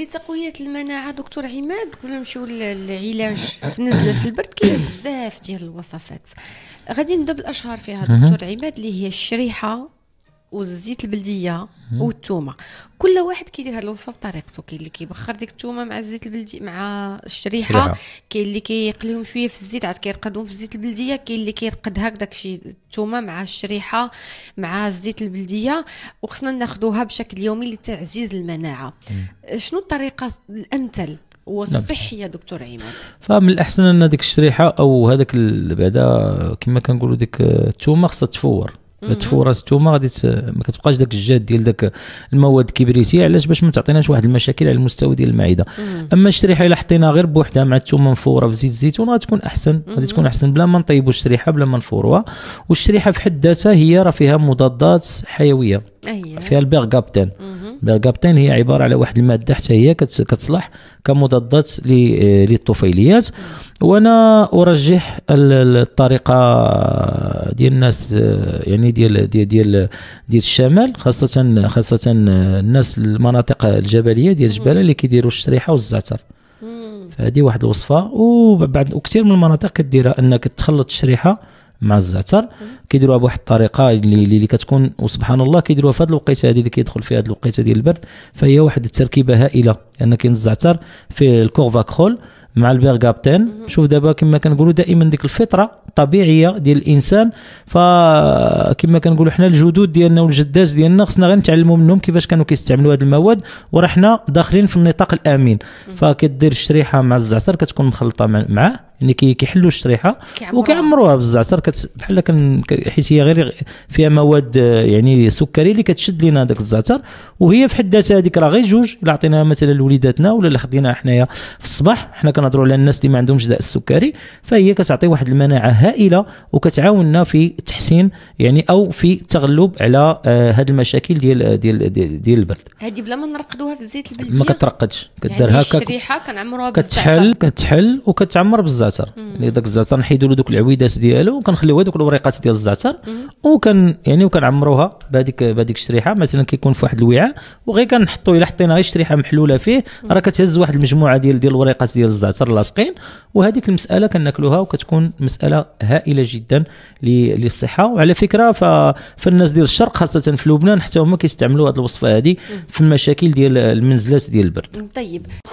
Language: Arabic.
لتقويه المناعه دكتور عماد قبل ما نمشيو للعلاج في نزله البرد كاين بزاف ديال الوصفات غادي نبدا بالاشهر فيها دكتور عماد اللي هي الشريحه والزيت البلديه والثومه كل واحد كيدير هاد الوصفه بطريقته كاين اللي كيبخر ديك الثومه مع الزيت البلدي مع الشريحه كاين اللي كيقليهم شويه في الزيت عاد كيرقدهم في الزيت البلديه كاين اللي كيرقد داك شي الثومه مع الشريحه مع الزيت البلديه وخصنا ناخدوها بشكل يومي لتعزيز المناعه شنو الطريقه الامثل والصحيه نعم. دكتور عماد فمن الاحسن ان ديك الشريحه او هذاك بعدا كما كنقولوا ديك الثومه خصها تفور تفورس انتوما غادي ما كتبقاش داك الجاد ديال داك المواد كبريتي علاش باش ما تعطيناش واحد المشاكل على المستوى ديال المعده اما الشريحه الا حطينا غير بوحدها مع الثومه مفوره في زيت الزيتون غتكون احسن غادي تكون احسن بلا ما نطيبوا الشريحه بلا ما نفوروها والشريحه في حد ذاتها هي راه فيها مضادات حيويه فيها البيرغابتين الكابتين هي عباره على واحد الماده حتى هي كتصلح كمضادات للطفيليات وانا ارجح الطريقه ديال الناس يعني ديال ديال ديال, ديال الشمال خاصه خاصه الناس المناطق الجبليه ديال الجبال اللي كيديروا الشريحه والزعتر فهذه واحد الوصفه وبعد وكثير من المناطق كديرها انك تخلط الشريحه مع الزعتر كيديروها بواحد الطريقه اللي, اللي كتكون وسبحان الله كيديروها في هذه الوقيته هذه اللي كيدخل فيها هذه الوقيته ديال البرد فهي واحد التركيبه هائله لان يعني كاين الزعتر في الكورفاكرول مع البيرغابتين شوف دابا كما كنقولوا دائما ديك الفطره الطبيعيه ديال الانسان فكما كنقولوا حنا الجدود ديالنا والجدات ديالنا خصنا غير نتعلموا منهم كيفاش كانوا كيستعملوا هذه المواد وراه حنا داخلين في النطاق الامين فكدير الشريحه مع الزعتر كتكون مخلطه معاه يعني كيحلوا الشريحه وكيعمروها بالزعتر بحال حيت هي غير فيها مواد آه، يعني سكري اللي كتشد لنا هذاك الزعتر وهي في حد ذاتها هذيك راه غير جوج الا عطيناها مثلا لوليداتنا ولا اللي خديناها حنايا في الصباح حنا كنهضروا على الناس اللي ما عندهمش داء السكري فهي كتعطي واحد المناعه هائله وكتعاوننا في تحسين يعني او في التغلب على آه، هاد المشاكل ديال آه، ديال ديال, ديال البرد هذه بلا ما نرقدوها في الزيت البلدي ما كترقدش كدير يعني هكا الشريحه كنعمروها بالزعتر كتحل كتحل وكتعمر بالزعتر الزعتر يعني ذاك الزعتر نحيدوا له دوك العويدات ديالو وكنخليو دوك الوريقات ديال الزعتر وكان يعني وكنعمروها بهذيك بهذيك الشريحه مثلا كيكون في واحد الوعاء وغير كنحطوا الا حطينا غير شريحه محلوله فيه راه كتهز واحد المجموعه ديال ديال الوريقات ديال الزعتر لاصقين وهذيك المساله كناكلوها وكتكون مساله هائله جدا للصحه وعلى فكره فالناس ديال الشرق خاصه في لبنان حتى هما كيستعملوا هذه الوصفه هذه في المشاكل ديال المنزلات ديال البرد طيب